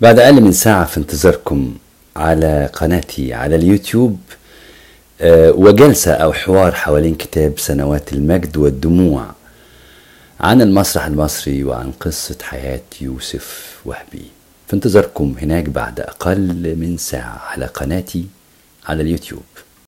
بعد أقل من ساعة في انتظاركم على قناتي على اليوتيوب آه، وجلسة أو حوار حوالين كتاب سنوات المجد والدموع عن المسرح المصري وعن قصة حياة يوسف وهبي في انتظاركم هناك بعد أقل من ساعة على قناتي على اليوتيوب